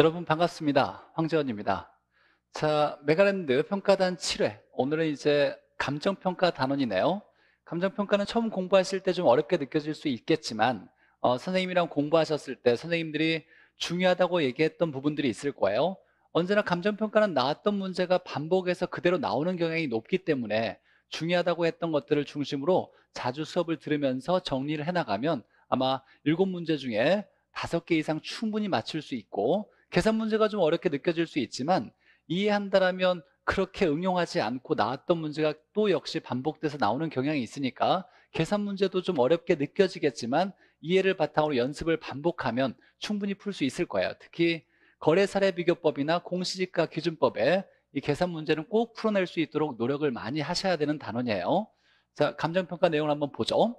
여러분 반갑습니다. 황재원입니다. 자, 메가랜드 평가단 7회. 오늘은 이제 감정평가 단원이네요. 감정평가는 처음 공부하실 때 좀 어렵게 느껴질 수 있겠지만 어, 선생님이랑 공부하셨을 때 선생님들이 중요하다고 얘기했던 부분들이 있을 거예요. 언제나 감정평가는 나왔던 문제가 반복해서 그대로 나오는 경향이 높기 때문에 중요하다고 했던 것들을 중심으로 자주 수업을 들으면서 정리를 해나가면 아마 7 문제 중에 5개 이상 충분히 맞출 수 있고 계산 문제가 좀 어렵게 느껴질 수 있지만 이해한다라면 그렇게 응용하지 않고 나왔던 문제가 또 역시 반복돼서 나오는 경향이 있으니까 계산 문제도 좀 어렵게 느껴지겠지만 이해를 바탕으로 연습을 반복하면 충분히 풀 수 있을 거예요 특히 거래사례 비교법이나 공시지가 기준법에 이 계산 문제는 꼭 풀어낼 수 있도록 노력을 많이 하셔야 되는 단원이에요 자 감정평가 내용을 한번 보죠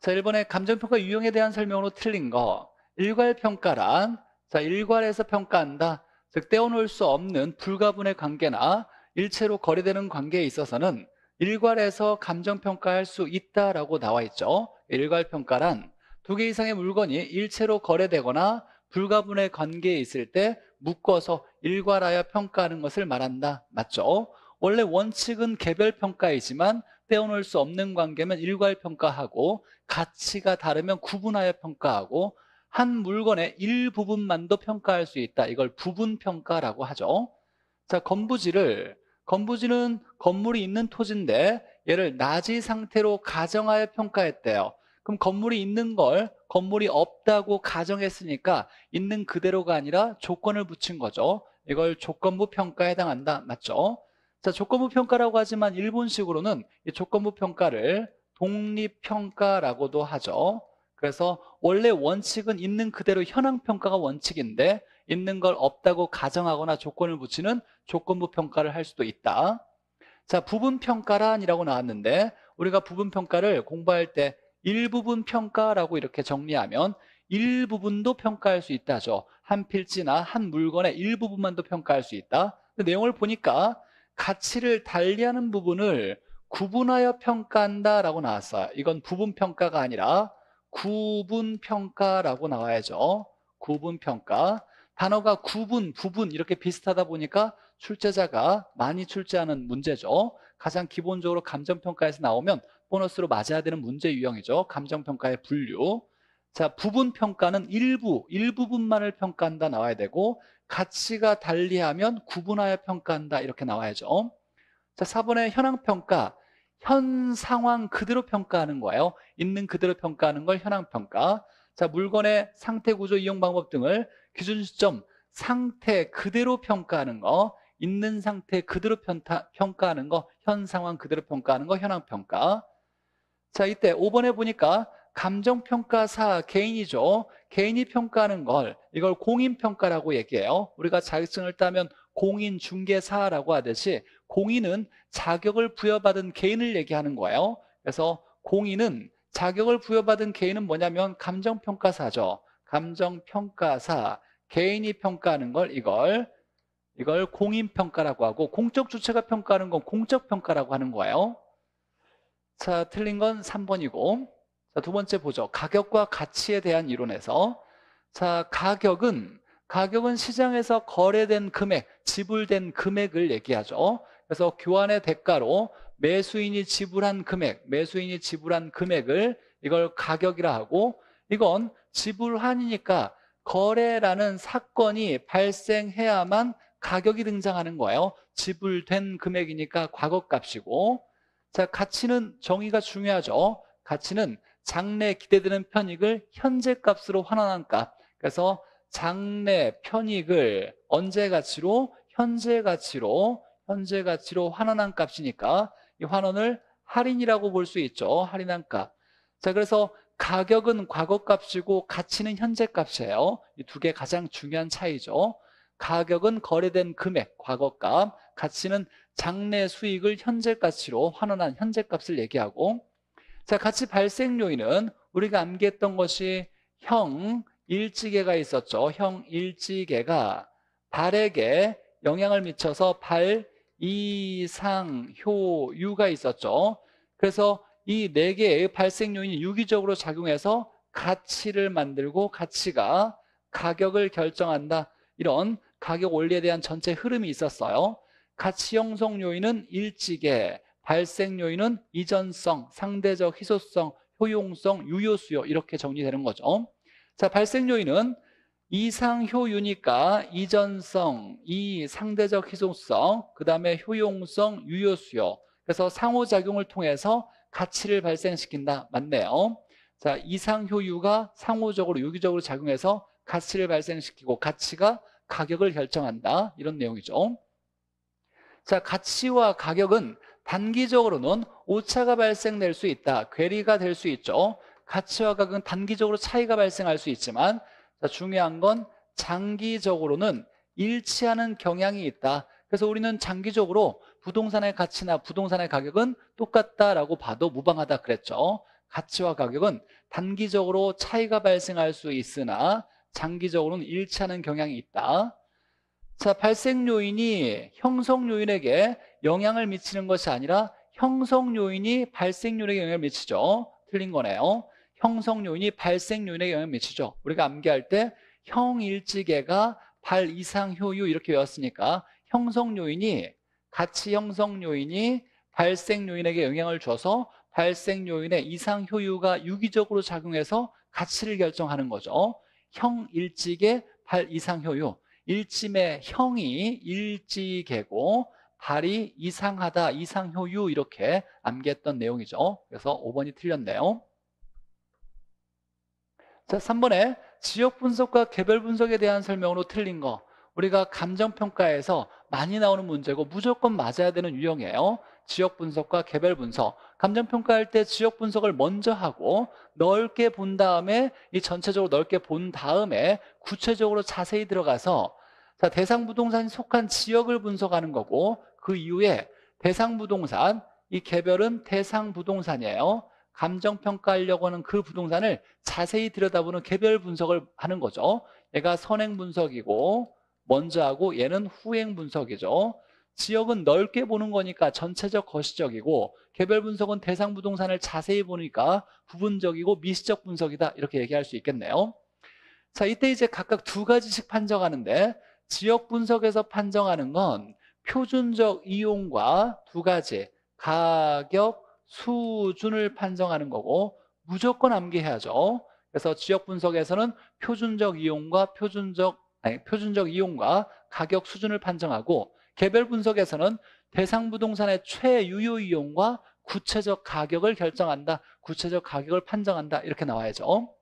자 1번에 감정평가 유형에 대한 설명으로 틀린 거 일괄평가란 자, 일괄해서 평가한다. 즉, 떼어놓을 수 없는 불가분의 관계나 일체로 거래되는 관계에 있어서는 일괄해서 감정평가할 수 있다라고 나와 있죠. 일괄평가란 두 개 이상의 물건이 일체로 거래되거나 불가분의 관계에 있을 때 묶어서 일괄하여 평가하는 것을 말한다. 맞죠? 원래 원칙은 개별평가이지만 떼어놓을 수 없는 관계면 일괄평가하고 가치가 다르면 구분하여 평가하고 한 물건의 일부분만도 평가할 수 있다 이걸 부분평가라고 하죠 자 건부지를 건부지는 건물이 있는 토지인데 얘를 낮이 상태로 가정하여 평가했대요 그럼 건물이 있는 걸 건물이 없다고 가정했으니까 있는 그대로가 아니라 조건을 붙인 거죠 이걸 조건부 평가에 해당한다 맞죠? 자 조건부 평가라고 하지만 일본식으로는 이 조건부 평가를 독립평가라고도 하죠 그래서 원래 원칙은 있는 그대로 현황평가가 원칙인데 있는 걸 없다고 가정하거나 조건을 붙이는 조건부 평가를 할 수도 있다 자 부분평가란이라고 나왔는데 우리가 부분평가를 공부할 때 일부분 평가라고 이렇게 정리하면 일부분도 평가할 수 있다죠 한 필지나 한 물건의 일부분만도 평가할 수 있다 그 내용을 보니까 가치를 달리하는 부분을 구분하여 평가한다라고 나왔어요 이건 부분평가가 아니라 구분평가라고 나와야죠 구분평가 단어가 구분, 부분 이렇게 비슷하다 보니까 출제자가 많이 출제하는 문제죠 가장 기본적으로 감정평가에서 나오면 보너스로 맞아야 되는 문제 유형이죠 감정평가의 분류 자 부분평가는 일부, 일부분만을 평가한다 나와야 되고 가치가 달리하면 구분하여 평가한다 이렇게 나와야죠 자4번의 현황평가 현 상황 그대로 평가하는 거예요 있는 그대로 평가하는 걸 현황평가 자 물건의 상태 구조 이용 방법 등을 기준 시점 상태 그대로 평가하는 거 있는 상태 그대로 편타, 평가하는 거 현 상황 그대로 평가하는 거 현황평가 자 이때 5번에 보니까 감정평가사 개인이죠 개인이 평가하는 걸 이걸 공인평가라고 얘기해요 우리가 자격증을 따면 공인중개사라고 하듯이 공인은 자격을 부여받은 개인을 얘기하는 거예요 그래서 공인은 자격을 부여받은 개인은 뭐냐면 감정평가사죠 감정평가사 개인이 평가하는 걸 이걸 이걸 공인평가라고 하고 공적 주체가 평가하는 건 공적평가라고 하는 거예요 자 틀린 건 3번이고 자, 두 번째 보죠 가격과 가치에 대한 이론에서 자 가격은 가격은 시장에서 거래된 금액 지불된 금액을 얘기하죠 그래서 교환의 대가로 매수인이 지불한 금액, 매수인이 지불한 금액을 이걸 가격이라 하고 이건 지불환이니까 거래라는 사건이 발생해야만 가격이 등장하는 거예요. 지불된 금액이니까 과거값이고 자 가치는 정의가 중요하죠. 가치는 장래 기대되는 편익을 현재 값으로 환원한 값. 그래서 장래 편익을 언제 가치로 현재 가치로 현재 가치로 환원한 값이니까 이 환원을 할인이라고 볼 수 있죠 할인한 값자 그래서 가격은 과거값이고 가치는 현재값이에요 이 두 개 가장 중요한 차이죠 가격은 거래된 금액, 과거값 가치는 장래 수익을 현재 가치로 환원한 현재 값을 얘기하고 자 가치 발생 요인은 우리가 암기했던 것이 형 일지계가 있었죠 형 일지계가 발에게 영향을 미쳐서 발 이상, 효, 유가 있었죠. 그래서 이 네 개의 발생 요인이 유기적으로 작용해서 가치를 만들고 가치가 가격을 결정한다. 이런 가격 원리에 대한 전체 흐름이 있었어요. 가치 형성 요인은 일찍에, 발생 요인은 이전성, 상대적 희소성, 효용성, 유효수요 이렇게 정리되는 거죠. 자, 발생 요인은 이상효유니까 이전성, 이 상대적 희소성, 그 다음에 효용성, 유효수요. 그래서 상호작용을 통해서 가치를 발생시킨다. 맞네요. 자, 이상효유가 상호적으로, 유기적으로 작용해서 가치를 발생시키고 가치가 가격을 결정한다. 이런 내용이죠. 자, 가치와 가격은 단기적으로는 오차가 발생될 수 있다. 괴리가 될 수 있죠. 가치와 가격은 단기적으로 차이가 발생할 수 있지만 자, 중요한 건 장기적으로는 일치하는 경향이 있다. 그래서 우리는 장기적으로 부동산의 가치나 부동산의 가격은 똑같다라고 봐도 무방하다 그랬죠. 가치와 가격은 단기적으로 차이가 발생할 수 있으나 장기적으로는 일치하는 경향이 있다. 자, 발생 요인이 형성 요인에게 영향을 미치는 것이 아니라 형성 요인이 발생 요인에게 영향을 미치죠. 틀린 거네요. 형성 요인이 발생 요인에 영향을 미치죠. 우리가 암기할 때 형일지계가 발 이상 효유 이렇게 외웠으니까 형성 요인이 가치 형성 요인이 발생 요인에게 영향을 줘서 발생 요인의 이상 효유가 유기적으로 작용해서 가치를 결정하는 거죠. 형일지계 발 이상 효유. 일침의 형이 일지계고 발이 이상하다, 이상효유 이렇게 암기했던 내용이죠. 그래서 5번이 틀렸네요. 자, 3번에 지역 분석과 개별 분석에 대한 설명으로 틀린 거 우리가 감정평가에서 많이 나오는 문제고 무조건 맞아야 되는 유형이에요 지역 분석과 개별 분석 감정평가할 때 지역 분석을 먼저 하고 넓게 본 다음에 이 전체적으로 넓게 본 다음에 구체적으로 자세히 들어가서 자 대상 부동산이 속한 지역을 분석하는 거고 그 이후에 대상 부동산 이 개별은 대상 부동산이에요 감정평가하려고 하는 그 부동산을 자세히 들여다보는 개별 분석을 하는 거죠 얘가 선행 분석이고 먼저 하고 얘는 후행 분석이죠 지역은 넓게 보는 거니까 전체적 거시적이고 개별 분석은 대상 부동산을 자세히 보니까 부분적이고 미시적 분석이다 이렇게 얘기할 수 있겠네요 자 이때 이제 각각 두 가지씩 판정하는데 지역 분석에서 판정하는 건 표준적 이용과 두 가지 가격 수준을 판정하는 거고 무조건 암기해야죠. 그래서 지역 분석에서는 표준적 이용과 표준적 아니, 표준적 이용과 가격 수준을 판정하고 개별 분석에서는 대상 부동산의 최유효 이용과 구체적 가격을 결정한다. 구체적 가격을 판정한다. 이렇게 나와야죠.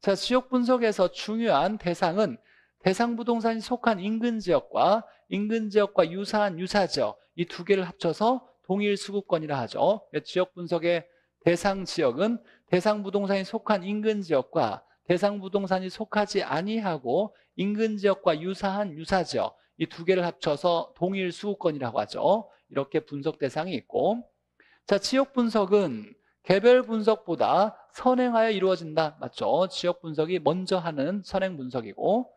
자, 지역 분석에서 중요한 대상은 대상 부동산이 속한 인근 지역과 인근 지역과 유사한 유사 지역 이 두 개를 합쳐서 동일 수급권이라 하죠. 지역 분석의 대상 지역은 대상 부동산이 속한 인근 지역과 대상 부동산이 속하지 아니하고 인근 지역과 유사한 유사 지역 이 두 개를 합쳐서 동일 수급권이라고 하죠. 이렇게 분석 대상이 있고 자 지역 분석은 개별 분석보다 선행하여 이루어진다. 맞죠? 지역 분석이 먼저 하는 선행 분석이고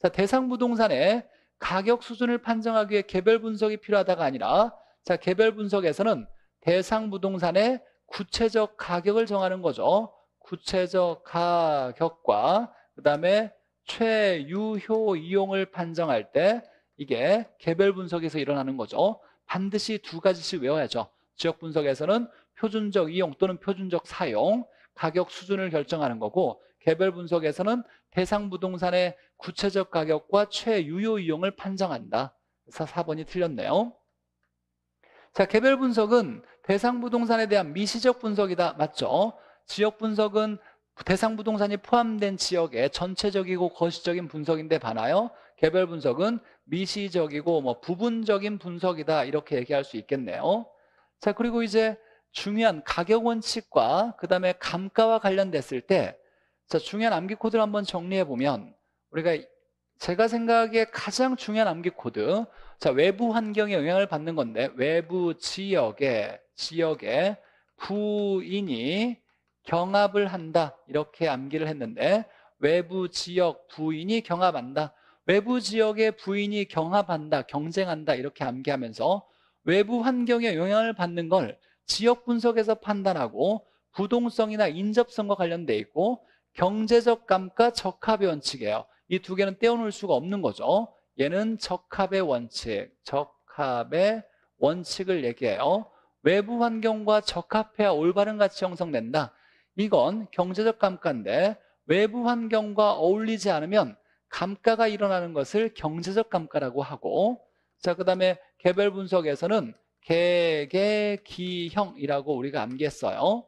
자 대상 부동산의 가격 수준을 판정하기 위해 개별 분석이 필요하다가 아니라 자, 개별 분석에서는 대상 부동산의 구체적 가격을 정하는 거죠. 구체적 가격과 그다음에 최유효 이용을 판정할 때 이게 개별 분석에서 일어나는 거죠. 반드시 두 가지씩 외워야죠. 지역 분석에서는 표준적 이용 또는 표준적 사용, 가격 수준을 결정하는 거고 개별 분석에서는 대상 부동산의 구체적 가격과 최유효 이용을 판정한다. 그래서 4번이 틀렸네요. 자, 개별 분석은 대상 부동산에 대한 미시적 분석이다. 맞죠? 지역 분석은 대상 부동산이 포함된 지역의 전체적이고 거시적인 분석인데 반하여 개별 분석은 미시적이고 뭐 부분적인 분석이다 이렇게 얘기할 수 있겠네요 자 그리고 이제 중요한 가격 원칙과 그 다음에 감가와 관련됐을 때자 중요한 암기 코드를 한번 정리해 보면 우리가 제가 생각하기에 가장 중요한 암기 코드 자, 외부 환경에 영향을 받는 건데 외부 지역에 지역에 부인이 경합을 한다 이렇게 암기를 했는데 외부 지역 부인이 경합한다 외부 지역의 부인이 경합한다 경쟁한다 이렇게 암기하면서 외부 환경에 영향을 받는 걸 지역 분석에서 판단하고 부동성이나 인접성과 관련돼 있고 경제적 감가 적합의 원칙이에요 이 두 개는 떼어놓을 수가 없는 거죠 얘는 적합의 원칙, 적합의 원칙을 얘기해요. 외부 환경과 적합해야 올바른 가치 형성된다. 이건 경제적 감가인데 외부 환경과 어울리지 않으면 감가가 일어나는 것을 경제적 감가라고 하고 자, 그 다음에 개별 분석에서는 개개기형이라고 우리가 암기했어요.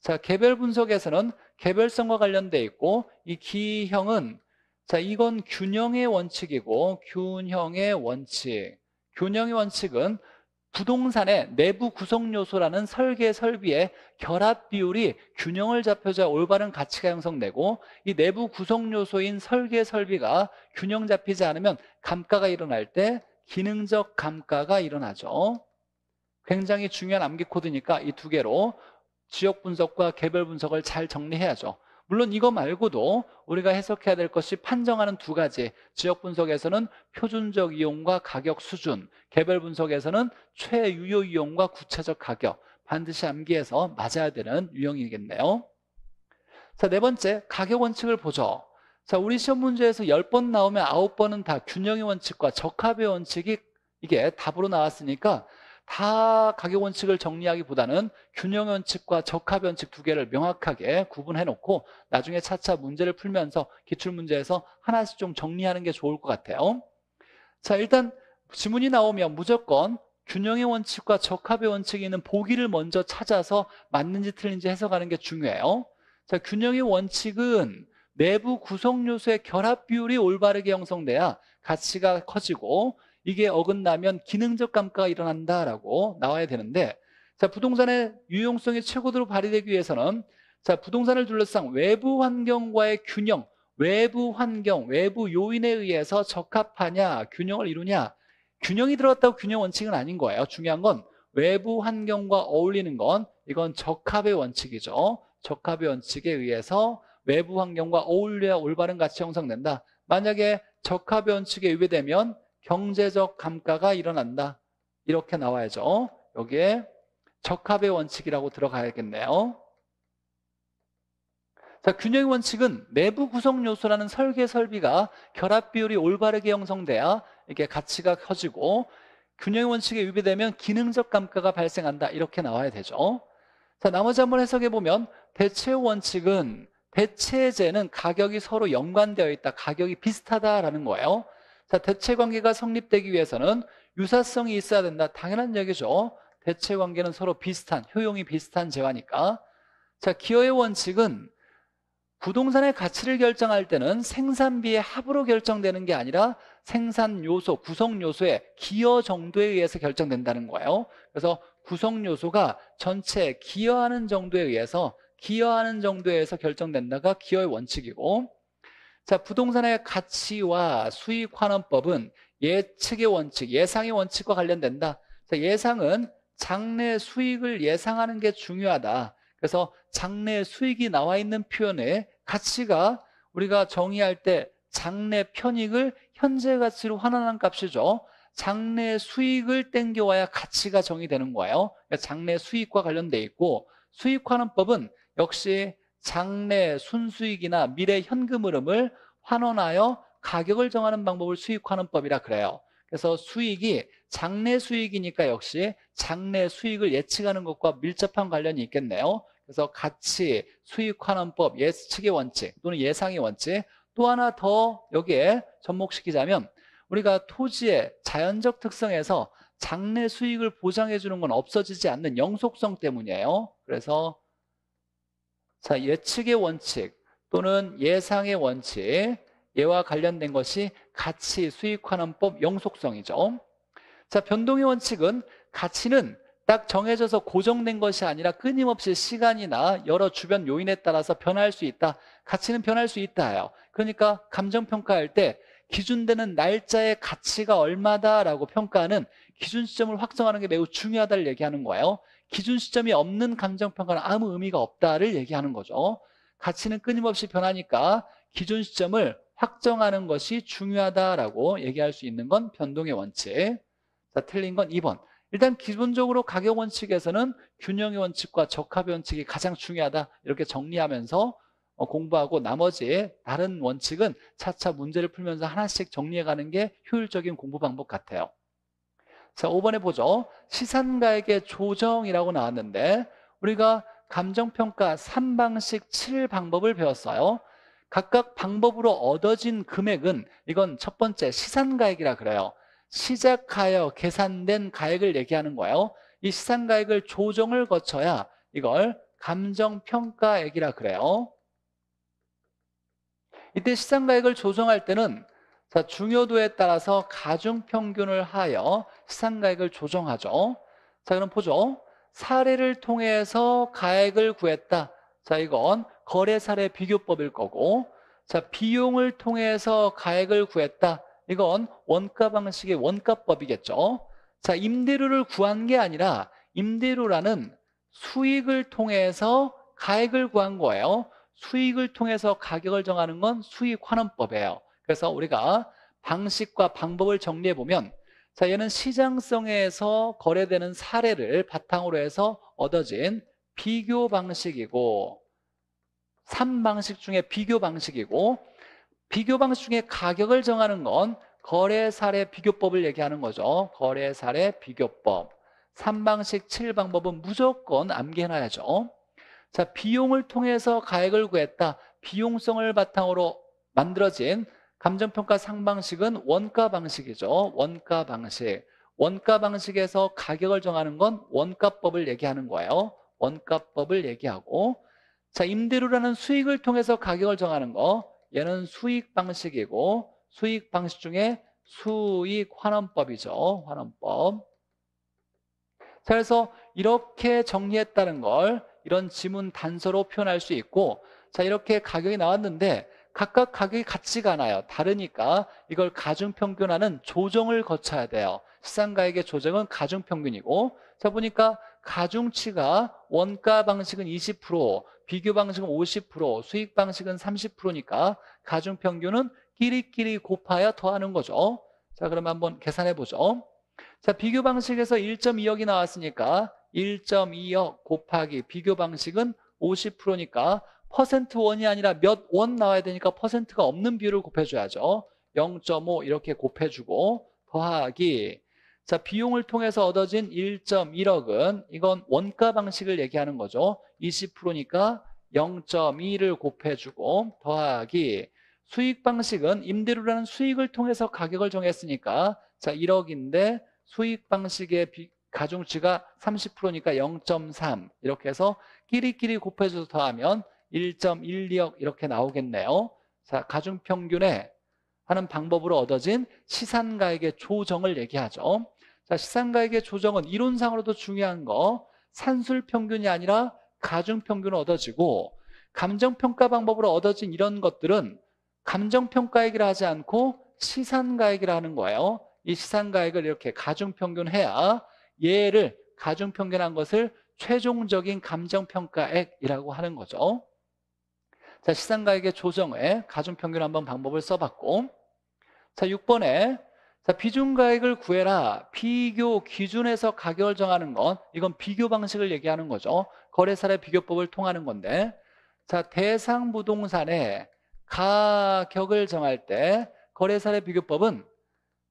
자, 개별 분석에서는 개별성과 관련돼 있고 이 기형은 자, 이건 균형의 원칙이고 균형의 원칙. 균형의 원칙은 부동산의 내부 구성 요소라는 설계 설비의 결합 비율이 균형을 잡혀자 올바른 가치가 형성되고 이 내부 구성 요소인 설계 설비가 균형 잡히지 않으면 감가가 일어날 때 기능적 감가가 일어나죠. 굉장히 중요한 암기 코드니까 이 두 개로 지역 분석과 개별 분석을 잘 정리해야죠. 물론 이거 말고도 우리가 해석해야 될 것이 판정하는 두 가지 지역 분석에서는 표준적 이용과 가격 수준 개별 분석에서는 최유효 이용과 구체적 가격 반드시 암기해서 맞아야 되는 유형이겠네요 자네 번째 가격 원칙을 보죠 자 우리 시험 문제에서 10번 나오면 9번은 다 균형의 원칙과 적합의 원칙이 이게 답으로 나왔으니까 다 가격 원칙을 정리하기보다는 균형 원칙과 적합 원칙 두 개를 명확하게 구분해 놓고 나중에 차차 문제를 풀면서 기출 문제에서 하나씩 좀 정리하는 게 좋을 것 같아요. 자, 일단 지문이 나오면 무조건 균형의 원칙과 적합의 원칙이 있는 보기를 먼저 찾아서 맞는지 틀린지 해석하는 게 중요해요. 자, 균형의 원칙은 내부 구성 요소의 결합 비율이 올바르게 형성돼야 가치가 커지고 이게 어긋나면 기능적 감가가 일어난다라고 나와야 되는데 자 부동산의 유용성이 최고로 발휘되기 위해서는 자 부동산을 둘러싼 외부 환경과의 균형 외부 환경, 외부 요인에 의해서 적합하냐, 균형을 이루냐 균형이 들어갔다고 균형 원칙은 아닌 거예요 중요한 건 외부 환경과 어울리는 건 이건 적합의 원칙이죠 적합의 원칙에 의해서 외부 환경과 어울려야 올바른 가치 형성된다 만약에 적합의 원칙에 위배되면 경제적 감가가 일어난다 이렇게 나와야죠 어? 여기에 적합의 원칙이라고 들어가야겠네요 자, 균형 의 원칙은 내부 구성 요소라는 설계 설비가 결합 비율이 올바르게 형성돼야 이게 가치가 커지고 균형 의 원칙에 위배되면 기능적 감가가 발생한다 이렇게 나와야 되죠 자 나머지 한번 해석해 보면 대체 원칙은 대체제는 가격이 서로 연관되어 있다 가격이 비슷하다라는 거예요 자, 대체 관계가 성립되기 위해서는 유사성이 있어야 된다. 당연한 얘기죠. 대체 관계는 서로 비슷한, 효용이 비슷한 재화니까. 자, 기여의 원칙은 부동산의 가치를 결정할 때는 생산비의 합으로 결정되는 게 아니라 생산 요소, 구성 요소의 기여 정도에 의해서 결정된다는 거예요. 그래서 구성 요소가 전체 기여하는 정도에 의해서 기여하는 정도에 의해서 결정된다가 기여의 원칙이고 자, 부동산의 가치와 수익 환원법은 예측의 원칙, 예상의 원칙과 관련된다. 자, 예상은 장래 수익을 예상하는 게 중요하다. 그래서 장래 수익이 나와 있는 표현의 가치가 우리가 정의할 때 장래 편익을 현재 가치로 환원한 값이죠. 장래 수익을 땡겨와야 가치가 정의되는 거예요. 그러니까 장래 수익과 관련돼 있고 수익 환원법은 역시 장래 순수익이나 미래 현금 흐름을 환원하여 가격을 정하는 방법을 수익화하는 법이라 그래요 그래서 수익이 장래 수익이니까 역시 장래 수익을 예측하는 것과 밀접한 관련이 있겠네요 그래서 가치, 수익환원법, 예측의 원칙 또는 예상의 원칙 또 하나 더 여기에 접목시키자면 우리가 토지의 자연적 특성에서 장래 수익을 보장해 주는 건 없어지지 않는 영속성 때문이에요 그래서 자, 예측의 원칙 또는 예상의 원칙, 얘와 관련된 것이 가치, 수익화는법 영속성이죠. 자, 변동의 원칙은 가치는 딱 정해져서 고정된 것이 아니라 끊임없이 시간이나 여러 주변 요인에 따라서 변할 수 있다. 가치는 변할 수 있다요. 그러니까 감정평가할 때 기준되는 날짜의 가치가 얼마다라고 평가하는 기준 시점을 확정하는 게 매우 중요하다를 얘기하는 거예요. 기준 시점이 없는 감정평가는 아무 의미가 없다를 얘기하는 거죠 가치는 끊임없이 변하니까 기준 시점을 확정하는 것이 중요하다라고 얘기할 수 있는 건 변동의 원칙 자, 틀린 건 2번 일단 기본적으로 가격 원칙에서는 균형의 원칙과 적합 의 원칙이 가장 중요하다 이렇게 정리하면서 어, 공부하고 나머지 다른 원칙은 차차 문제를 풀면서 하나씩 정리해가는 게 효율적인 공부 방법 같아요 자, 5번에 보죠. 시산가액의 조정이라고 나왔는데 우리가 감정평가 3방식 7방법을 배웠어요. 각각 방법으로 얻어진 금액은 이건 첫 번째 시산가액이라 그래요. 시작하여 계산된 가액을 얘기하는 거예요. 이 시산가액을 조정을 거쳐야 이걸 감정평가액이라 그래요. 이때 시산가액을 조정할 때는 자, 중요도에 따라서 가중 평균을 하여 시상가액을 조정하죠. 자, 그럼 보죠. 사례를 통해서 가액을 구했다. 자, 이건 거래 사례 비교법일 거고, 자, 비용을 통해서 가액을 구했다. 이건 원가 방식의 원가법이겠죠. 자, 임대료를 구한 게 아니라 임대료라는 수익을 통해서 가액을 구한 거예요. 수익을 통해서 가격을 정하는 건 수익 환원법이에요. 그래서 우리가 방식과 방법을 정리해 보면 자 얘는 시장성에서 거래되는 사례를 바탕으로 해서 얻어진 비교 방식이고 3방식 중에 비교 방식이고 비교 방식 중에 가격을 정하는 건 거래 사례 비교법을 얘기하는 거죠 거래 사례 비교법 3방식 7방법은 무조건 암기해놔야죠 자 비용을 통해서 가액을 구했다 비용성을 바탕으로 만들어진 감정평가 상방식은 원가 방식이죠. 원가 방식. 원가 방식에서 가격을 정하는 건 원가법을 얘기하는 거예요. 원가법을 얘기하고 자 임대료라는 수익을 통해서 가격을 정하는 거 얘는 수익 방식이고 수익 방식 중에 수익 환원법이죠. 환원법. 자 그래서 이렇게 정리했다는 걸 이런 지문 단서로 표현할 수 있고 자 이렇게 가격이 나왔는데 각각 가격이 같지가 않아요. 다르니까 이걸 가중평균하는 조정을 거쳐야 돼요. 시장가액의 조정은 가중평균이고 자 보니까 가중치가 원가 방식은 20% 비교 방식은 50% 수익 방식은 30%니까 가중평균은 끼리끼리 곱하여 더하는 거죠. 자 그럼 한번 계산해 보죠. 자 비교 방식에서 1.2억이 나왔으니까 1.2억 곱하기 비교 방식은 50%니까 퍼센트 원이 아니라 몇 원 나와야 되니까 퍼센트가 없는 비율을 곱해줘야죠. 0.5 이렇게 곱해주고 더하기 자 비용을 통해서 얻어진 1.1억은 이건 원가 방식을 얘기하는 거죠. 20%니까 0.2를 곱해주고 더하기 수익 방식은 임대료라는 수익을 통해서 가격을 정했으니까 자 1억인데 수익 방식의 비, 가중치가 30%니까 0.3 이렇게 해서 끼리끼리 곱해줘서 더하면 1.12억 이렇게 나오겠네요. 자, 가중평균에 하는 방법으로 얻어진 시산가액의 조정을 얘기하죠. 자, 시산가액의 조정은 이론상으로도 중요한 거 산술평균이 아니라 가중평균을 얻어지고 감정평가 방법으로 얻어진 이런 것들은 감정평가액이라 하지 않고 시산가액이라 하는 거예요. 이 시산가액을 이렇게 가중평균해야 얘를 가중평균한 것을 최종적인 감정평가액이라고 하는 거죠. 자, 시장가액의 조정에 가중평균 한번 방법을 써봤고 자, 6번에 자, 비중가액을 구해라. 비교 기준에서 가격을 정하는 건 이건 비교 방식을 얘기하는 거죠. 거래사례 비교법을 통하는 건데 자, 대상 부동산의 가격을 정할 때 거래사례 비교법은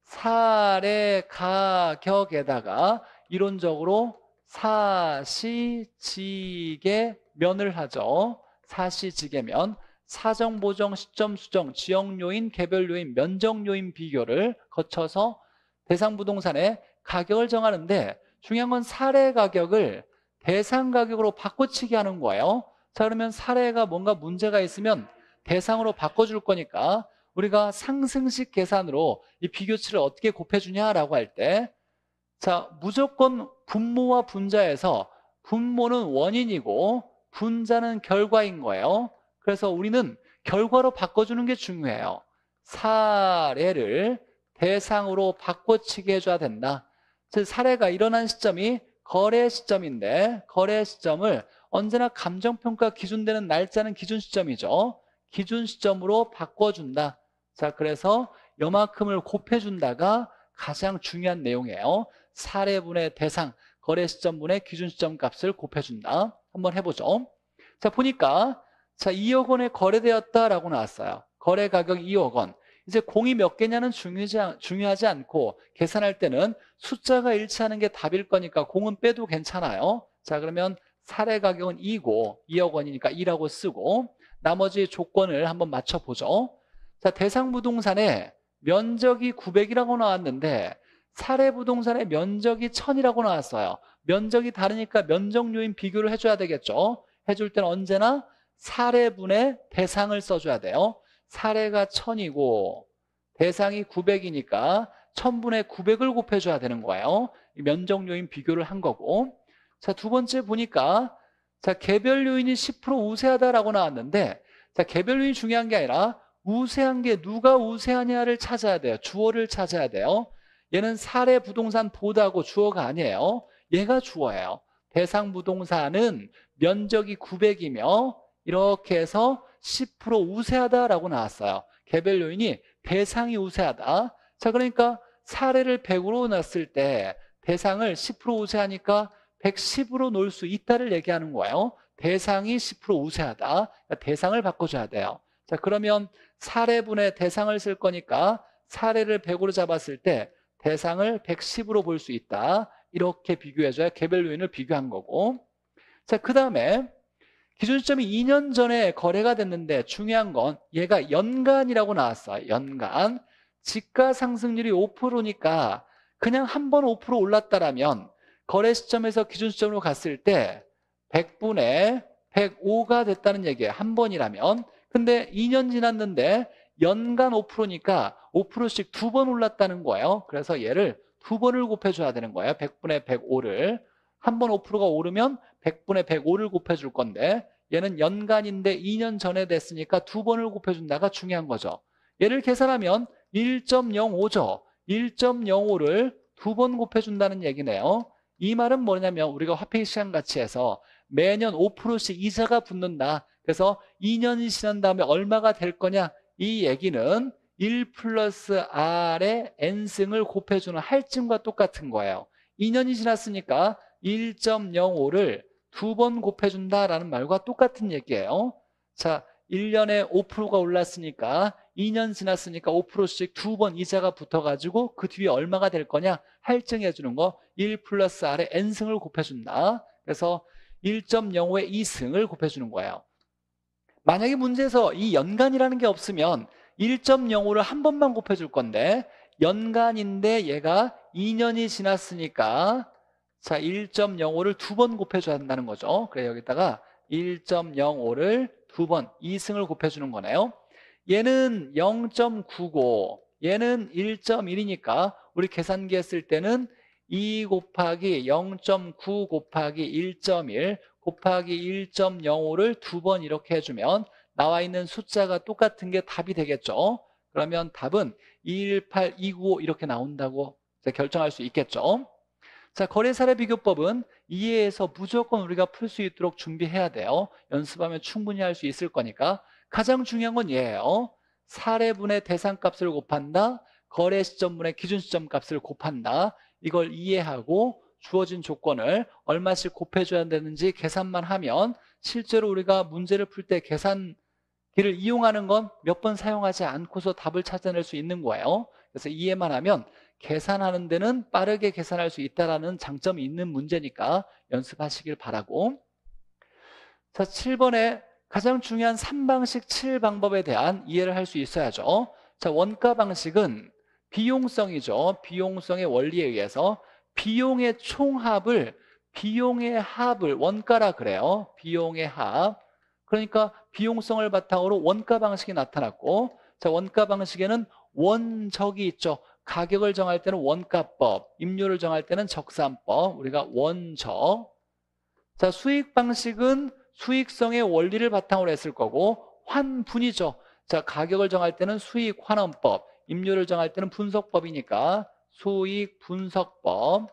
사례 가격에다가 이론적으로 사시지게 면을 하죠. 사시지계면 사정 보정, 시점 수정, 지역 요인, 개별 요인, 면적 요인 비교를 거쳐서 대상 부동산의 가격을 정하는데 중요한 건 사례 가격을 대상 가격으로 바꿔치기 하는 거예요. 자 그러면 사례가 뭔가 문제가 있으면 대상으로 바꿔줄 거니까 우리가 상승식 계산으로 이 비교치를 어떻게 곱해주냐라고 할 때 자 무조건 분모와 분자에서 분모는 원인이고 분자는 결과인 거예요 그래서 우리는 결과로 바꿔주는 게 중요해요 사례를 대상으로 바꿔치기 해줘야 된다 즉 사례가 일어난 시점이 거래 시점인데 거래 시점을 언제나 감정평가 기준되는 날짜는 기준 시점이죠 기준 시점으로 바꿔준다 자 그래서 요만큼을 곱해준다가 가장 중요한 내용이에요 사례분의 대상 거래 시점분의 기준 시점 값을 곱해준다 한번 해보죠. 자, 보니까 자 2억 원에 거래되었다라고 나왔어요. 거래 가격 2억 원. 이제 공이 몇 개냐는 중요하지, 중요하지 않고 계산할 때는 숫자가 일치하는 게 답일 거니까 공은 빼도 괜찮아요. 자, 그러면 사례 가격은 2고 2억 원이니까 2라고 쓰고 나머지 조건을 한번 맞춰보죠. 자, 대상 부동산에 면적이 900이라고 나왔는데 사례 부동산의 면적이 1 0 0 0이라고 나왔어요 면적이 다르니까 면적 요인 비교를 해줘야 되겠죠 해줄 때는 언제나 사례분의 대상을 써줘야 돼요 사례가 1 0 0 0이고 대상이 900이니까 1000분의 900을 곱해줘야 되는 거예요 면적 요인 비교를 한 거고 자 두 번째 보니까 자 개별 요인이 10% 우세하다라고 나왔는데 자 개별 요인이 중요한 게 아니라 우세한 게 누가 우세하냐를 찾아야 돼요 주어를 찾아야 돼요 얘는 사례 부동산 보다고 주어가 아니에요. 얘가 주어예요. 대상 부동산은 면적이 900이며 이렇게 해서 10% 우세하다라고 나왔어요. 개별 요인이 대상이 우세하다. 자, 그러니까 사례를 100으로 놨을 때 대상을 10% 우세하니까 110으로 놓을 수 있다를 얘기하는 거예요. 대상이 10% 우세하다. 그러니까 대상을 바꿔줘야 돼요. 자, 그러면 사례분의 대상을 쓸 거니까 사례를 100으로 잡았을 때 대상을 110으로 볼 수 있다. 이렇게 비교해줘야 개별 요인을 비교한 거고. 자, 그 다음에 기준점이 시 2년 전에 거래가 됐는데 중요한 건 얘가 연간이라고 나왔어요. 연간. 지가 상승률이 5%니까 그냥 한 번 5% 올랐다라면 거래 시점에서 기준점으로 시 갔을 때 100분의 105가 됐다는 얘기예요. 한 번이라면. 근데 2년 지났는데 연간 5%니까 5%씩 두 번 올랐다는 거예요 그래서 얘를 두 번을 곱해줘야 되는 거예요 100분의 105를 한 번 5%가 오르면 100분의 105를 곱해줄 건데 얘는 연간인데 2년 전에 됐으니까 두 번을 곱해준다가 중요한 거죠 얘를 계산하면 1.05죠 1.05를 두 번 곱해준다는 얘기네요 이 말은 뭐냐면 우리가 화폐 시장 가치에서 매년 5%씩 이자가 붙는다 그래서 2년이 지난 다음에 얼마가 될 거냐 이 얘기는 1 플러스 R의 N승을 곱해주는 할증과 똑같은 거예요 2년이 지났으니까 1.05를 두 번 곱해준다라는 말과 똑같은 얘기예요 자 1년에 5%가 올랐으니까 2년 지났으니까 5%씩 두 번 이자가 붙어가지고 그 뒤에 얼마가 될 거냐 할증해주는 거 1 플러스 R의 N승을 곱해준다 그래서 1.05의 2승을 곱해주는 거예요 만약에 문제에서 이 연간이라는 게 없으면 1.05를 한 번만 곱해줄 건데 연간인데 얘가 2년이 지났으니까 자 1.05를 두 번 곱해줘야 한다는 거죠 그래 여기다가 1.05를 두 번 2승을 곱해주는 거네요 얘는 0.95 얘는 1.1이니까 우리 계산기 했을 때는 2 곱하기 0.9 곱하기 1.1 곱하기 1.05를 두 번 이렇게 해주면 나와 있는 숫자가 똑같은 게 답이 되겠죠 그러면 답은 218, 295 이렇게 나온다고 결정할 수 있겠죠 자 거래사례 비교법은 이해해서 무조건 우리가 풀 수 있도록 준비해야 돼요 연습하면 충분히 할 수 있을 거니까 가장 중요한 건 얘예요 사례분의 대상값을 곱한다 거래 시점분의 기준 시점 값을 곱한다 이걸 이해하고 주어진 조건을 얼마씩 곱해줘야 되는지 계산만 하면 실제로 우리가 문제를 풀 때 계산기를 이용하는 건 몇 번 사용하지 않고서 답을 찾아낼 수 있는 거예요 그래서 이해만 하면 계산하는 데는 빠르게 계산할 수 있다는 장점이 있는 문제니까 연습하시길 바라고 자 7번에 가장 중요한 3방식 7방법에 대한 이해를 할 수 있어야죠 자 원가 방식은 비용성이죠 비용성의 원리에 의해서 비용의 총합을 비용의 합을 원가라 그래요. 비용의 합. 그러니까 비용성을 바탕으로 원가 방식이 나타났고 자 원가 방식에는 원적이 있죠. 가격을 정할 때는 원가법, 임료를 정할 때는 적산법, 우리가 원적. 자 수익 방식은 수익성의 원리를 바탕으로 했을 거고 환분이죠. 자 가격을 정할 때는 수익 환원법, 임료를 정할 때는 분석법이니까 수익 분석법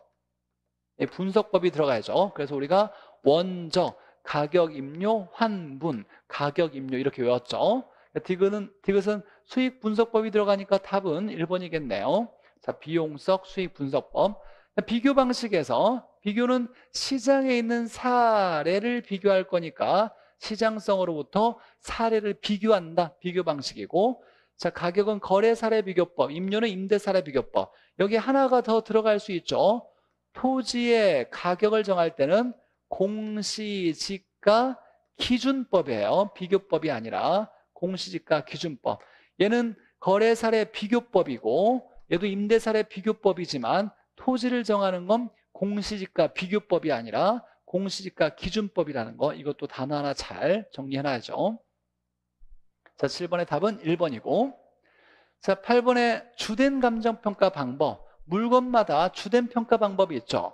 예, 분석법이 들어가야죠 그래서 우리가 원적, 가격 임료, 환분, 가격 임료 이렇게 외웠죠 디귿은, 디귿은 수익 분석법이 들어가니까 답은 1번이겠네요 자 비용석 수익 분석법 비교 방식에서 비교는 시장에 있는 사례를 비교할 거니까 시장성으로부터 사례를 비교한다 비교 방식이고 자 가격은 거래 사례 비교법 임료는 임대 사례 비교법 여기 하나가 더 들어갈 수 있죠. 토지의 가격을 정할 때는 공시지가 기준법이에요. 비교법이 아니라 공시지가 기준법. 얘는 거래사례 비교법이고 얘도 임대사례 비교법이지만 토지를 정하는 건 공시지가 비교법이 아니라 공시지가 기준법이라는 거 이것도 단어 하나 잘 정리해놔야죠. 자, 7번의 답은 1번이고 자, 8번에 주된 감정평가 방법. 물건마다 주된 평가 방법이 있죠.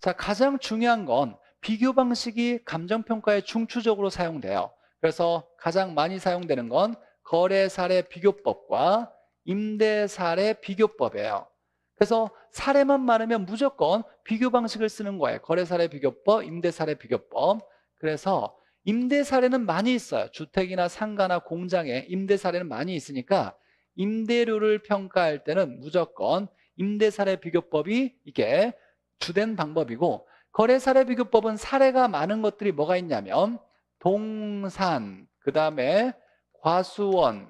자, 가장 중요한 건 비교 방식이 감정평가에 중추적으로 사용돼요. 그래서 가장 많이 사용되는 건 거래 사례 비교법과 임대 사례 비교법이에요. 그래서 사례만 많으면 무조건 비교 방식을 쓰는 거예요. 거래 사례 비교법, 임대 사례 비교법. 그래서 임대 사례는 많이 있어요. 주택이나 상가나 공장에 임대 사례는 많이 있으니까 임대료를 평가할 때는 무조건 임대사례 비교법이 이게 주된 방법이고 거래사례 비교법은 사례가 많은 것들이 뭐가 있냐면 동산, 그 다음에 과수원,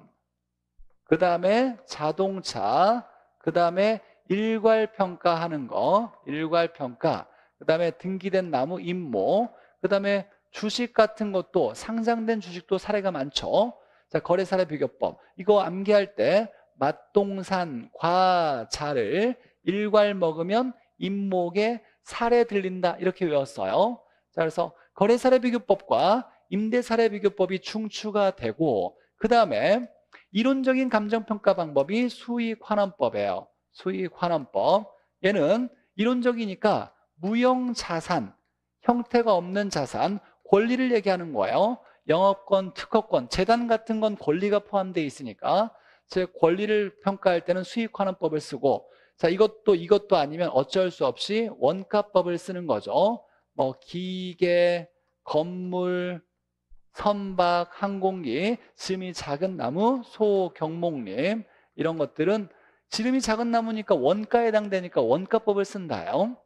그 다음에 자동차, 그 다음에 일괄평가하는 거, 일괄평가, 그 다음에 등기된 나무 임모, 그 다음에 주식 같은 것도 상장된 주식도 사례가 많죠. 자, 거래사례 비교법. 이거 암기할 때 맛동산 과자를 일괄 먹으면 임목에 사례 들린다 이렇게 외웠어요. 자, 그래서 거래사례 비교법과 임대사례 비교법이 충추가 되고 그 다음에 이론적인 감정평가 방법이 수익환원법이에요. 수익환원법. 얘는 이론적이니까 무형자산, 형태가 없는 자산, 권리를 얘기하는 거예요. 영업권, 특허권, 재단 같은 건 권리가 포함되어 있으니까 제 권리를 평가할 때는 수익환원법을 쓰고 자 이것도 이것도 아니면 어쩔 수 없이 원가법을 쓰는 거죠 뭐 기계, 건물, 선박, 항공기, 짐이 작은 나무, 소, 경목님 이런 것들은 지름이 작은 나무니까 원가에 해당되니까 원가법을 쓴다요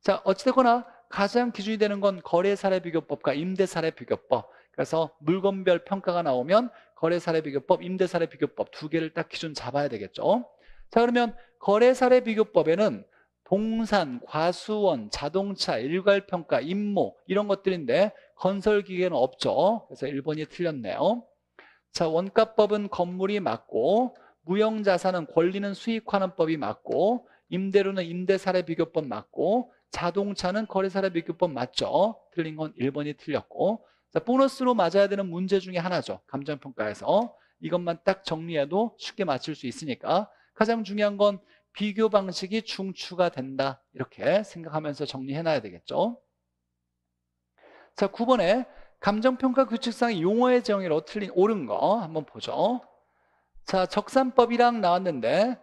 자 어찌됐거나 가장 기준이 되는 건 거래사례 비교법과 임대사례 비교법 그래서 물건별 평가가 나오면 거래사례 비교법, 임대사례 비교법 두 개를 딱 기준 잡아야 되겠죠 자 그러면 거래사례 비교법에는 동산, 과수원, 자동차, 일괄평가, 임모 이런 것들인데 건설기계는 없죠 그래서 1번이 틀렸네요 자 원가법은 건물이 맞고 무형자산은 권리는 수익화는 법이 맞고 임대료는 임대사례 비교법 맞고 자동차는 거래사례 비교법 맞죠 틀린 건 1번이 틀렸고 자, 보너스로 맞아야 되는 문제 중에 하나죠. 감정평가에서. 어? 이것만 딱 정리해도 쉽게 맞출 수 있으니까 가장 중요한 건 비교 방식이 중추가 된다. 이렇게 생각하면서 정리해놔야 되겠죠. 자, 9번에 감정평가 규칙상 용어의 정의로 틀린 옳은 거 한번 보죠. 자, 적산법이랑 나왔는데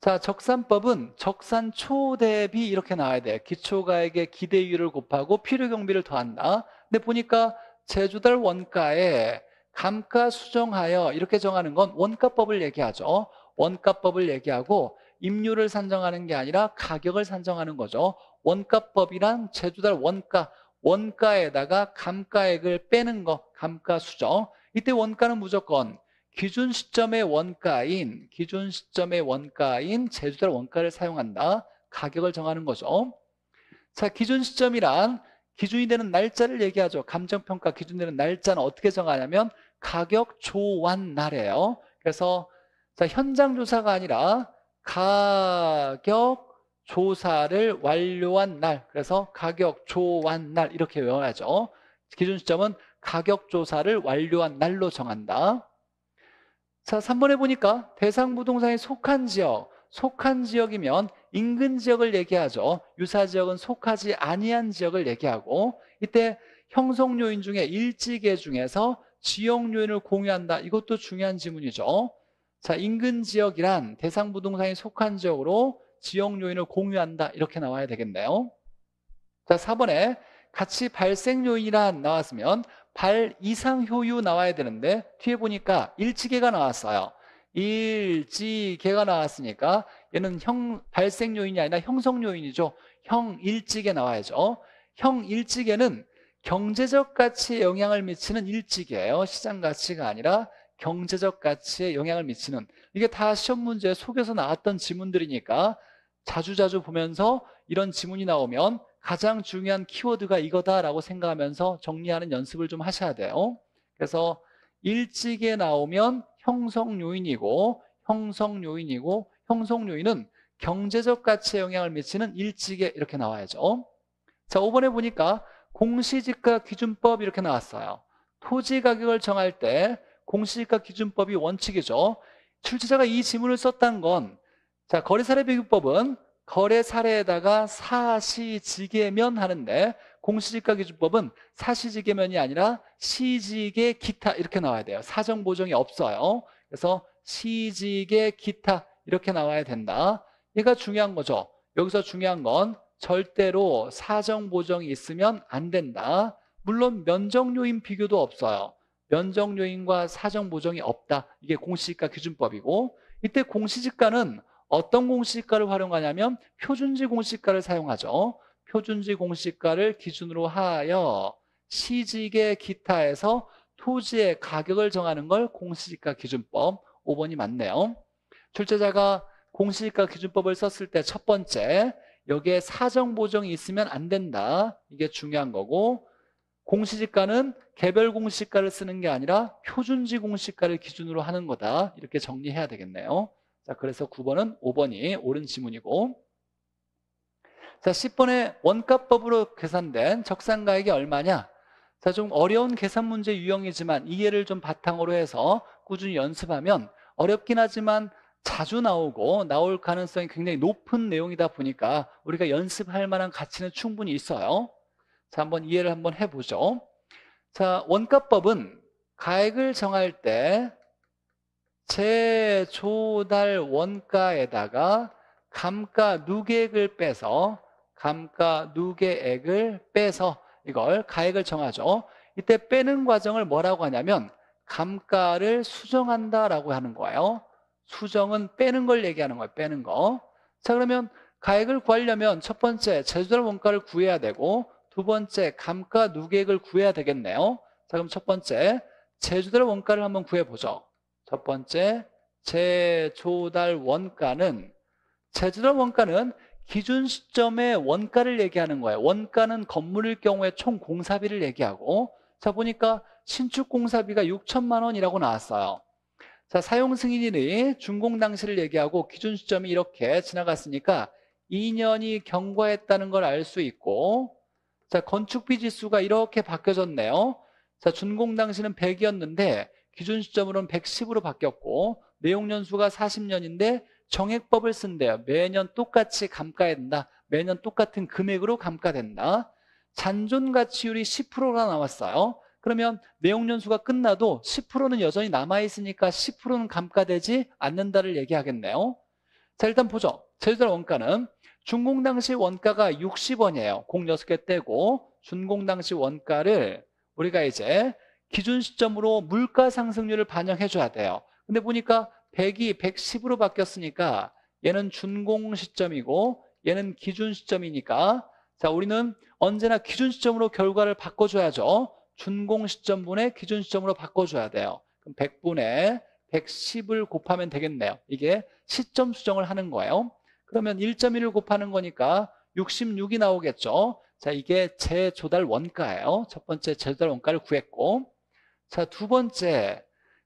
자, 적산법은 적산초 대비 이렇게 나와야 돼. 기초가액의 기대율을 곱하고 필요 경비를 더한다. 근데 보니까 제주달 원가에 감가 수정하여 이렇게 정하는 건 원가법을 얘기하죠. 원가법을 얘기하고 임률을 산정하는 게 아니라 가격을 산정하는 거죠. 원가법이란 제주달 원가, 원가에다가 감가액을 빼는 거, 감가 수정. 이때 원가는 무조건 기준 시점의 원가인, 기준 시점의 원가인 제주달 원가를 사용한다. 가격을 정하는 거죠. 자, 기준 시점이란 기준이 되는 날짜를 얘기하죠 감정평가 기준 되는 날짜는 어떻게 정하냐면 가격 조완 날이에요 그래서 자, 현장 조사가 아니라 가격 조사를 완료한 날 그래서 가격 조완 날 이렇게 외워야죠 기준 시점은 가격 조사를 완료한 날로 정한다 자 3번에 보니까 대상 부동산에 속한 지역 속한 지역이면 인근 지역을 얘기하죠. 유사 지역은 속하지 아니한 지역을 얘기하고 이때 형성 요인 중에 일지계 중에서 지역 요인을 공유한다. 이것도 중요한 지문이죠. 자, 인근 지역이란 대상 부동산이 속한 지역으로 지역 요인을 공유한다. 이렇게 나와야 되겠네요. 자, 4번에 같이 발생 요인이란 나왔으면 발 이상 효유 나와야 되는데 뒤에 보니까 일지계가 나왔어요. 일지계가 나왔으니까 얘는 형 발생 요인이 아니라 형성 요인이죠. 형 일찍에 나와야죠. 어? 형 일찍에는 경제적 가치에 영향을 미치는 일찍이에요. 시장 가치가 아니라 경제적 가치에 영향을 미치는 이게 다 시험 문제 속에서 나왔던 지문들이니까 자주자주 보면서 이런 지문이 나오면 가장 중요한 키워드가 이거다라고 생각하면서 정리하는 연습을 좀 하셔야 돼요. 그래서 일찍에 나오면 형성 요인이고 형성 요인이고 형성 요인은 경제적 가치에 영향을 미치는 일찍에 이렇게 나와야죠 자 5번에 보니까 공시지가 기준법 이렇게 나왔어요 토지 가격을 정할 때 공시지가 기준법이 원칙이죠 출제자가 이 지문을 썼다는 건 자, 거래사례 비교법은 거래 사례에다가 사시지계면 하는데 공시지가 기준법은 사시지계면이 아니라 시지계 기타 이렇게 나와야 돼요 사정 보정이 없어요 그래서 시지계 기타 이렇게 나와야 된다. 얘가 중요한 거죠. 여기서 중요한 건 절대로 사정 보정이 있으면 안 된다. 물론 면적요인 비교도 없어요. 면적요인과 사정 보정이 없다. 이게 공시지가 기준법이고 이때 공시지가는 어떤 공시지가를 활용하냐면 표준지 공시가를 사용하죠. 표준지 공시가를 기준으로 하여 시직의 기타에서 토지의 가격을 정하는 걸 공시지가 기준법 5번이 맞네요. 출제자가 공시지가 기준법을 썼을 때 첫 번째 여기에 사정 보정이 있으면 안 된다 이게 중요한 거고 공시지가는 개별 공시가를 쓰는 게 아니라 표준지 공시가를 기준으로 하는 거다 이렇게 정리해야 되겠네요 자 그래서 9번은 5번이 옳은 지문이고 자 10번에 원가법으로 계산된 적산가액이 얼마냐 자 좀 어려운 계산 문제 유형이지만 이해를 좀 바탕으로 해서 꾸준히 연습하면 어렵긴 하지만 자주 나오고 나올 가능성이 굉장히 높은 내용이다 보니까 우리가 연습할 만한 가치는 충분히 있어요 자 한번 이해를 한번 해보죠 자 원가법은 가액을 정할 때 재조달 원가에다가 감가 누계액을 빼서 감가 누계액을 빼서 이걸 가액을 정하죠 이때 빼는 과정을 뭐라고 하냐면 감가를 수정한다라고 하는 거예요 수정은 빼는 걸 얘기하는 거예요. 빼는 거. 자 그러면 가액을 구하려면 첫 번째 제조달 원가를 구해야 되고 두 번째 감가 누계액을 구해야 되겠네요. 자 그럼 첫 번째 제조달 원가를 한번 구해보죠. 첫 번째 제조달 원가는 제조달 원가는 기준 시점의 원가를 얘기하는 거예요. 원가는 건물일 경우에 총 공사비를 얘기하고 자 보니까 신축 공사비가 6천만 원이라고 나왔어요. 자, 사용 승인일이 준공 당시를 얘기하고 기준 시점이 이렇게 지나갔으니까 2년이 경과했다는 걸 알 수 있고 자, 건축비 지수가 이렇게 바뀌어졌네요. 자, 준공 당시는 100이었는데 기준 시점으로는 110으로 바뀌었고 내용 연수가 40년인데 정액법을 쓴대요. 매년 똑같이 감가해야 된다. 매년 똑같은 금액으로 감가된다. 잔존 가치율이 10%가 나왔어요. 그러면 내용연수가 끝나도 10%는 여전히 남아있으니까 10%는 감가되지 않는다를 얘기하겠네요 자 일단 보죠 제주도 원가는 준공 당시 원가가 60원이에요 공 6개 떼고 준공 당시 원가를 우리가 이제 기준 시점으로 물가 상승률을 반영해 줘야 돼요 근데 보니까 100이 110으로 바뀌었으니까 얘는 준공 시점이고 얘는 기준 시점이니까 자 우리는 언제나 기준 시점으로 결과를 바꿔줘야죠 준공 시점분의 기준 시점으로 바꿔줘야 돼요 그럼 100분의 110을 곱하면 되겠네요 이게 시점 수정을 하는 거예요 그러면 1.1을 곱하는 거니까 66이 나오겠죠 자 이게 재조달 원가예요 첫 번째 재조달 원가를 구했고 자두 번째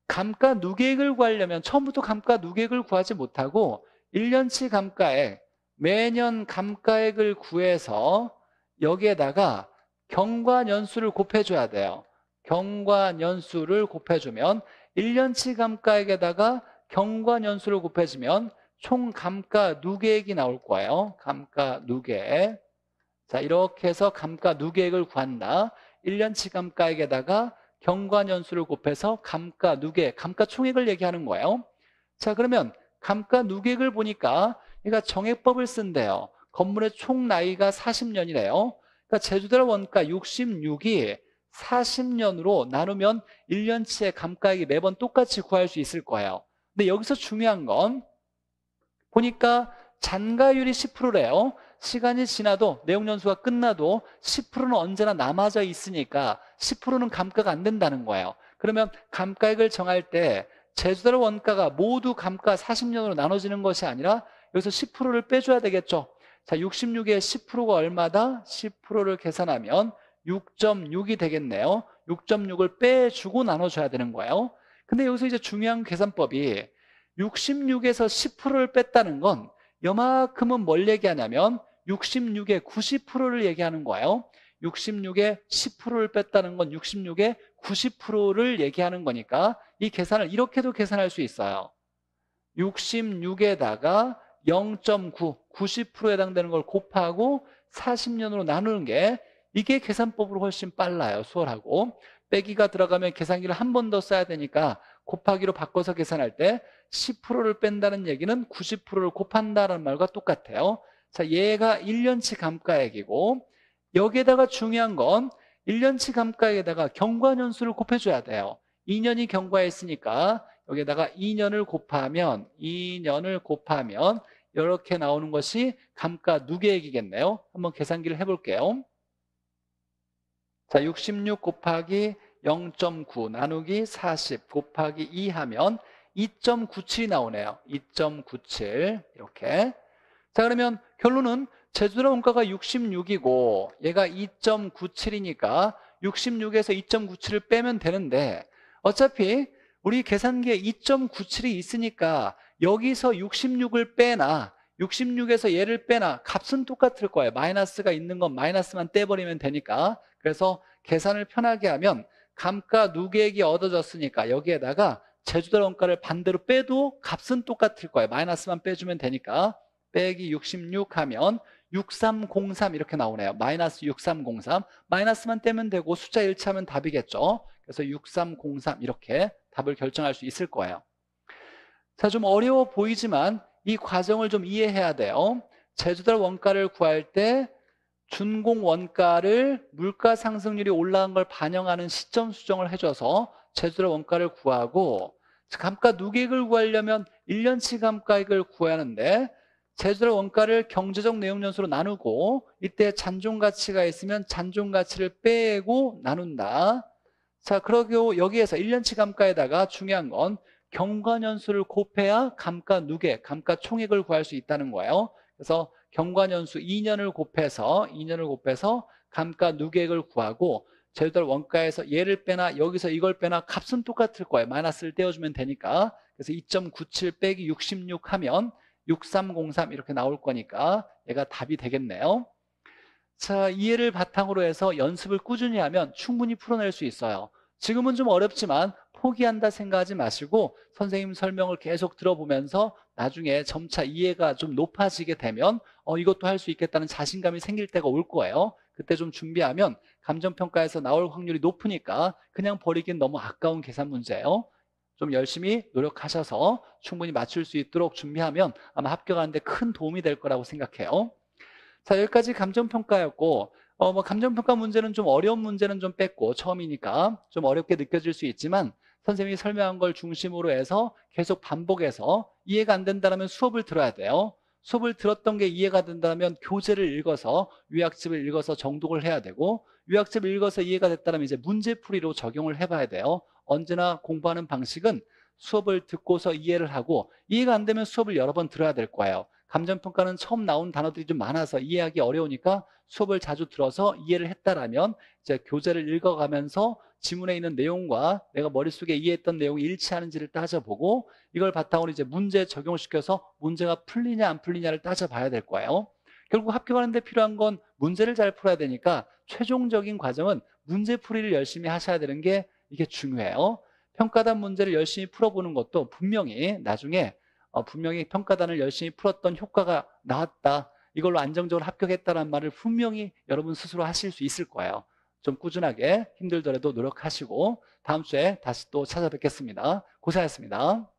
감가 누계액을 구하려면 처음부터 감가 누계액을 구하지 못하고 1년치 감가액 매년 감가액을 구해서 여기에다가 경과년수를 곱해줘야 돼요 경과년수를 곱해주면 1년치 감가액에다가 경과년수를 곱해주면 총 감가 누계액이 나올 거예요 감가 누계액 자 이렇게 해서 감가 누계액을 구한다 1년치 감가액에다가 경과년수를 곱해서 감가 누계 감가총액을 얘기하는 거예요 자 그러면 감가 누계액을 보니까 그러 정액법을 쓴대요 건물의 총 나이가 40년이래요 그러니까 제주도의 원가 66이 40년으로 나누면 1년치의 감가액이 매번 똑같이 구할 수 있을 거예요 근데 여기서 중요한 건 보니까 잔가율이 10%래요 시간이 지나도 내용연수가 끝나도 10%는 언제나 남아져 있으니까 10%는 감가가 안 된다는 거예요 그러면 감가액을 정할 때 제주도의 원가가 모두 감가 40년으로 나눠지는 것이 아니라 여기서 10%를 빼줘야 되겠죠 자, 66의 10%가 얼마다? 10%를 계산하면 6.6이 되겠네요. 6.6을 빼주고 나눠줘야 되는 거예요. 근데 여기서 이제 중요한 계산법이 66에서 10%를 뺐다는 건 여만큼은 뭘 얘기하냐면 66의 90%를 얘기하는 거예요. 66의 10%를 뺐다는 건 66의 90%를 얘기하는 거니까 이 계산을 이렇게도 계산할 수 있어요. 66에다가 0.9 90%에 해당되는 걸 곱하고 40년으로 나누는 게 이게 계산법으로 훨씬 빨라요. 수월하고. 빼기가 들어가면 계산기를 한 번 더 써야 되니까 곱하기로 바꿔서 계산할 때 10%를 뺀다는 얘기는 90%를 곱한다는 말과 똑같아요. 자, 얘가 1년치 감가액이고 여기에다가 중요한 건 1년치 감가액에다가 경과년수를 곱해줘야 돼요. 2년이 경과했으니까 여기에다가 2년을 곱하면 2년을 곱하면 이렇게 나오는 것이 감가누계액이겠네요. 한번 계산기를 해볼게요. 자, 66 곱하기 0.9 나누기 40 곱하기 2 하면 2.97이 나오네요. 2.97 이렇게. 자 그러면 결론은 제주도 원가가 66이고 얘가 2.97이니까 66에서 2.97을 빼면 되는데 어차피 우리 계산기에 2.97이 있으니까 여기서 66을 빼나 66에서 얘를 빼나 값은 똑같을 거예요 마이너스가 있는 건 마이너스만 떼버리면 되니까 그래서 계산을 편하게 하면 감가 누계액이 얻어졌으니까 여기에다가 제주도 원가를 반대로 빼도 값은 똑같을 거예요 마이너스만 빼주면 되니까 빼기 66 하면 6303 이렇게 나오네요 마이너스 6303 마이너스만 떼면 되고 숫자 일치하면 답이겠죠 그래서 6303 이렇게 답을 결정할 수 있을 거예요 자, 좀 어려워 보이지만 이 과정을 좀 이해해야 돼요. 제조달 원가를 구할 때 준공 원가를 물가 상승률이 올라간 걸 반영하는 시점 수정을 해줘서 제조달 원가를 구하고 감가 누계액을 구하려면 1년치 감가액을 구해야 하는데 제조달 원가를 경제적 내용연수로 나누고 이때 잔존 가치가 있으면 잔존 가치를 빼고 나눈다. 자, 그러고 여기에서 1년치 감가에다가 중요한 건 경과연수를 곱해야 감가 누계, 감가 총액을 구할 수 있다는 거예요. 그래서 경과연수 2년을 곱해서 2년을 곱해서 감가 누계액을 구하고 제달 원가에서 얘를 빼나 여기서 이걸 빼나 값은 똑같을 거예요. 마이너스를 떼어주면 되니까. 그래서 2.97 빼기 66 하면 6303 이렇게 나올 거니까 얘가 답이 되겠네요. 자, 이해를 바탕으로 해서 연습을 꾸준히 하면 충분히 풀어낼 수 있어요. 지금은 좀 어렵지만 포기한다 생각하지 마시고 선생님 설명을 계속 들어보면서 나중에 점차 이해가 좀 높아지게 되면 어, 이것도 할 수 있겠다는 자신감이 생길 때가 올 거예요 그때 좀 준비하면 감정평가에서 나올 확률이 높으니까 그냥 버리긴 너무 아까운 계산 문제예요 좀 열심히 노력하셔서 충분히 맞출 수 있도록 준비하면 아마 합격하는데 큰 도움이 될 거라고 생각해요 자 여기까지 감정평가였고 어, 뭐 감정평가 문제는 좀 어려운 문제는 좀 뺐고 처음이니까 좀 어렵게 느껴질 수 있지만 선생님이 설명한 걸 중심으로 해서 계속 반복해서 이해가 안 된다면 수업을 들어야 돼요 수업을 들었던 게 이해가 된다면 교재를 읽어서 요약집을 읽어서 정독을 해야 되고 요약집을 읽어서 이해가 됐다면 이제 문제풀이로 적용을 해봐야 돼요 언제나 공부하는 방식은 수업을 듣고서 이해를 하고 이해가 안 되면 수업을 여러 번 들어야 될 거예요 감정평가는 처음 나온 단어들이 좀 많아서 이해하기 어려우니까 수업을 자주 들어서 이해를 했다라면 이제 교재를 읽어가면서 지문에 있는 내용과 내가 머릿속에 이해했던 내용이 일치하는지를 따져보고 이걸 바탕으로 이제 문제 적용시켜서 문제가 풀리냐 안 풀리냐를 따져봐야 될 거예요 결국 합격하는데 필요한 건 문제를 잘 풀어야 되니까 최종적인 과정은 문제풀이를 열심히 하셔야 되는 게 이게 중요해요 평가단 문제를 열심히 풀어보는 것도 분명히 나중에 어, 분명히 평가단을 열심히 풀었던 효과가 나왔다. 이걸로 안정적으로 합격했다는 말을 분명히 여러분 스스로 하실 수 있을 거예요. 좀 꾸준하게 힘들더라도 노력하시고 다음 주에 다시 또 찾아뵙겠습니다. 고생하셨습니다.